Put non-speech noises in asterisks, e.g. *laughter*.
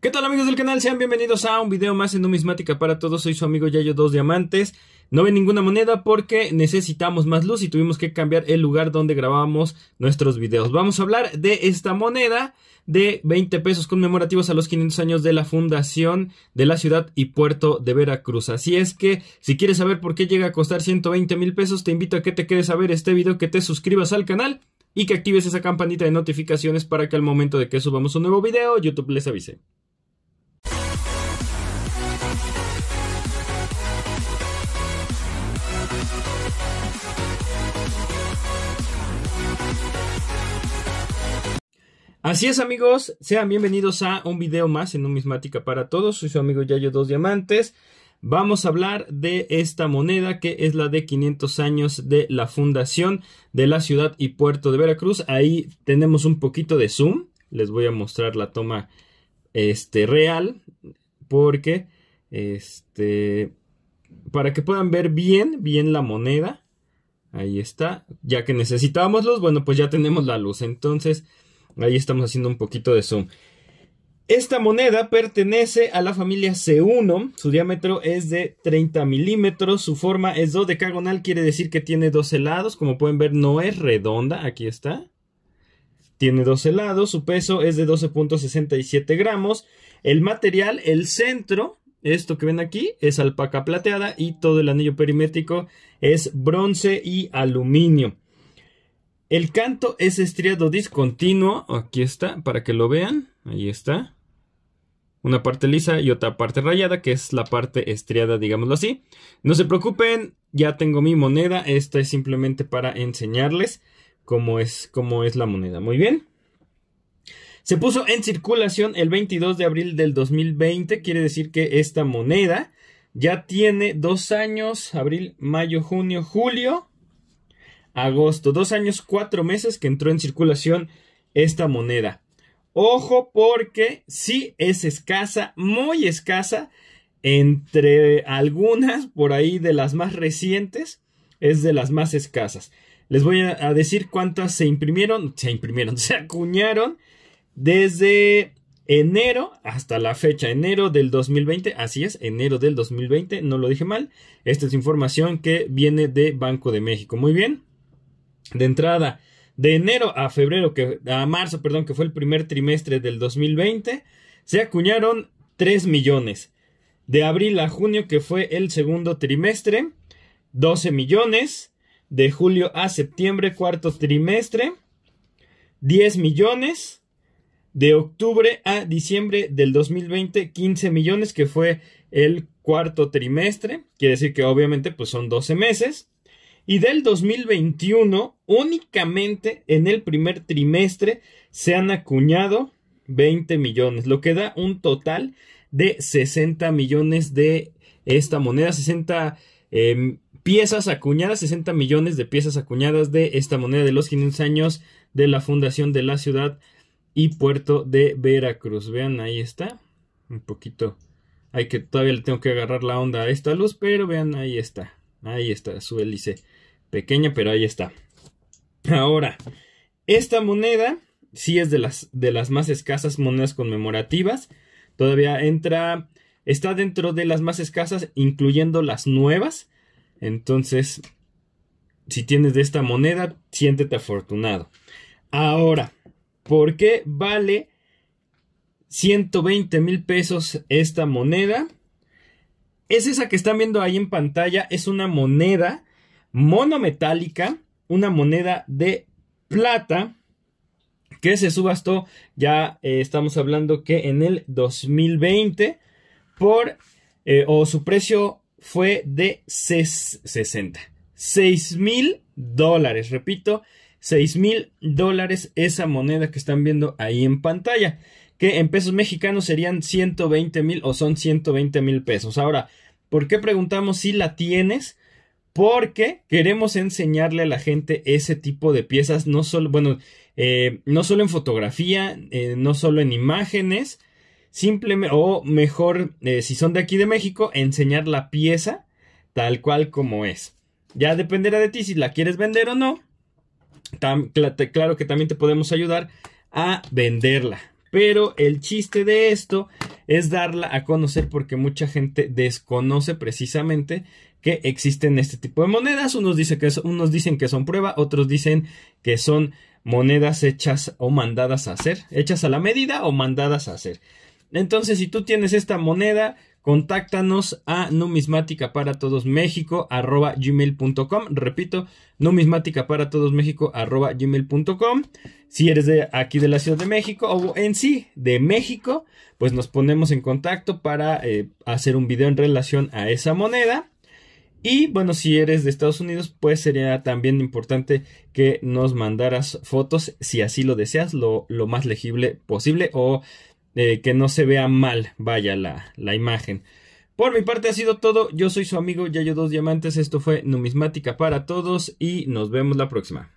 ¿Qué tal amigos del canal? Sean bienvenidos a un video más en numismática para todos. Soy su amigo Yayo Dos Diamantes. No ve ninguna moneda porque necesitamos más luz y tuvimos que cambiar el lugar donde grabamos nuestros videos. Vamos a hablar de esta moneda de 20 pesos conmemorativos a los 500 años de la fundación de la ciudad y puerto de Veracruz. Así es que si quieres saber por qué llega a costar 120 mil pesos, te invito a que te quedes a ver este video, que te suscribas al canal y que actives esa campanita de notificaciones para que al momento de que subamos un nuevo video, YouTube les avise. Así es amigos, sean bienvenidos a un video más en numismática para todos. Soy su amigo Yayo Dos Diamantes. Vamos a hablar de esta moneda que es la de 500 años de la fundación de la ciudad y puerto de Veracruz. Ahí tenemos un poquito de zoom. Les voy a mostrar la toma este, real porque este para que puedan ver bien bien la moneda. Ahí está. Ya que necesitábamos luz, bueno, pues ya tenemos la luz. Entonces, Ahí estamos haciendo un poquito de zoom. Esta moneda pertenece a la familia C1, su diámetro es de 30 milímetros, su forma es dodecagonal, quiere decir que tiene 12 lados, como pueden ver no es redonda, aquí está. Tiene 12 lados, su peso es de 12.67 gramos, el material, el centro, esto que ven aquí, es alpaca plateada y todo el anillo perimétrico es bronce y aluminio. El canto es estriado discontinuo. Aquí está, para que lo vean. Ahí está. Una parte lisa y otra parte rayada, que es la parte estriada, digámoslo así. No se preocupen, ya tengo mi moneda. Esta es simplemente para enseñarles cómo es, cómo es la moneda. Muy bien. Se puso en circulación el 22 de abril del 2020. Quiere decir que esta moneda ya tiene dos años, abril, mayo, junio, julio agosto. Dos años, cuatro meses que entró en circulación esta moneda. Ojo porque sí es escasa, muy escasa, entre algunas por ahí de las más recientes, es de las más escasas. Les voy a decir cuántas se imprimieron, se imprimieron, *laughs* se acuñaron desde enero hasta la fecha, enero del 2020, así es, enero del 2020, no lo dije mal, esta es información que viene de Banco de México, muy bien de entrada de enero a febrero, que, a marzo, perdón, que fue el primer trimestre del 2020, se acuñaron 3 millones. De abril a junio, que fue el segundo trimestre, 12 millones. De julio a septiembre, cuarto trimestre, 10 millones. De octubre a diciembre del 2020, 15 millones, que fue el cuarto trimestre. Quiere decir que obviamente pues son 12 meses y del 2021 únicamente en el primer trimestre se han acuñado 20 millones, lo que da un total de 60 millones de esta moneda, 60 em, piezas acuñadas, 60 millones de piezas acuñadas de esta moneda de los 500 años de la fundación de la ciudad y puerto de Veracruz. Vean, ahí está. Un poquito. Hay que todavía le tengo que agarrar la onda a esta luz, pero vean, ahí está. Ahí está su hélice pequeña, pero ahí está. Ahora, esta moneda sí es de las, de las más escasas monedas conmemorativas. Todavía entra, está dentro de las más escasas, incluyendo las nuevas. Entonces, si tienes de esta moneda, siéntete afortunado. Ahora, ¿por qué vale 120 mil pesos esta moneda? Es esa que están viendo ahí en pantalla, es una moneda monometálica, una moneda de plata que se subastó, ya eh, estamos hablando que en el 2020, por, eh, o su precio fue de 60, 6 mil dólares, repito, 6 mil dólares esa moneda que están viendo ahí en pantalla, que en pesos mexicanos serían 120 mil o son 120 mil pesos. Ahora, ¿por qué preguntamos si la tienes? porque queremos enseñarle a la gente ese tipo de piezas, no solo, bueno, eh, no solo en fotografía, eh, no solo en imágenes, simplemente, o mejor, eh, si son de aquí de México, enseñar la pieza tal cual como es. Ya dependerá de ti si la quieres vender o no. claro que también te podemos ayudar a venderla. Pero el chiste de esto es darla a conocer porque mucha gente desconoce precisamente que existen este tipo de monedas. Unos, que dicen que son prueba, otros dicen que son monedas hechas o mandadas a hacer, hechas a la medida o mandadas a hacer. Entonces, si tú tienes esta moneda, contáctanos a numismática para todos México arroba gmail.com. Repito, numismática para todos México arroba gmail.com. Si eres de aquí de la Ciudad de México o en sí de México, pues nos ponemos en contacto para eh, hacer un video en relación a esa moneda. Y bueno, si eres de Estados Unidos, pues sería también importante que nos mandaras fotos, si así lo deseas, lo, lo más legible posible o eh, que no se vea mal, vaya la, la imagen. Por mi parte ha sido todo, yo soy su amigo Yayo Dos Diamantes, esto fue Numismática para Todos y nos vemos la próxima.